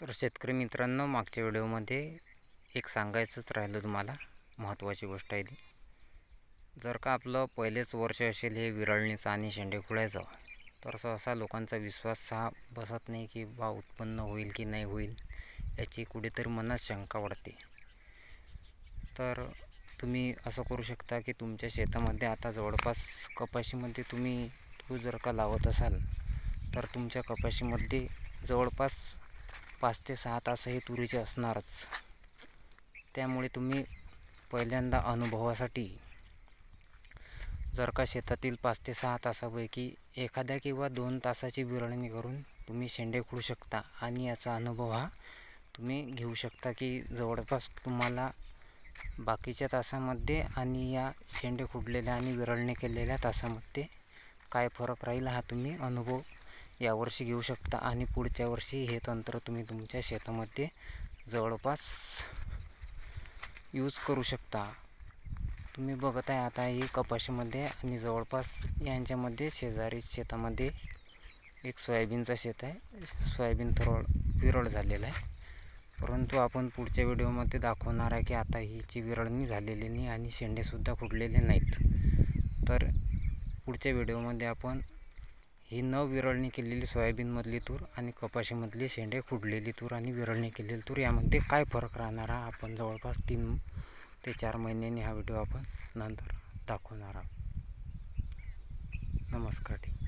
तर शेतकरी मित्रांनो मागच्या व्हिडिओमध्ये एक सांगायचंच राहिलं तुम्हाला महत्त्वाची गोष्ट आहे ती जर का आपलं पहिलेच वर्ष असेल हे विरळणीचं आणि शेंडे फुळायचं तर असा लोकांचा विश्वास हा बसत नाही की बा उत्पन्न होईल की नाही होईल याची कुठेतरी मनात शंका वाढते तर तुम्ही असं करू शकता की तुमच्या शेतामध्ये आता जवळपास कपाशीमध्ये तुम्ही तू जर का लावत असाल तर तुमच्या कपाशीमध्ये जवळपास पाच ते सहा तास हे तुरीचे असणारच त्यामुळे तुम्ही पहिल्यांदा अनुभवासाठी जर का शेतातील पाच ते सहा तासापैकी एखाद्या किंवा दोन तासाची विरळणी करून तुम्ही शेंडे खुळू शकता आणि याचा अनुभव हा तुम्ही घेऊ शकता की जवळपास तुम्हाला बाकीच्या तासामध्ये आणि या शेंडे खुडलेल्या आणि विरळणी केलेल्या तासामध्ये काय फरक राहील हा तुम्ही अनुभव यावर्षी घेऊ शकता आणि पुढच्या वर्षी हे तंत्र तुम्ही तुमच्या शेतामध्ये जवळपास यूज करू शकता तुम्ही बघत आहे आता ही कपाशीमध्ये आणि जवळपास यांच्यामध्ये शेजारी शेतामध्ये एक सोयाबीनचा शेत आहे सोयाबीन थरळ विरळ झालेलं आहे परंतु आपण पुढच्या व्हिडिओमध्ये दाखवणार आहे की आता हिची विरळणी झालेली नाही आणि शेंडेसुद्धा फुटलेले नाहीत तर पुढच्या व्हिडिओमध्ये आपण ही न विरळणी केलेली सोयाबीनमधली तूर आणि कपाशीमधली शेंडे फुडलेली तूर आणि विरळणी केलेली तूर यामध्ये काय फरक राहणार आहे आपण जवळपास तीन ते चार महिन्यांनी हा व्हिडिओ आपण नंतर दाखवणार आहोत नमस्कार ठीक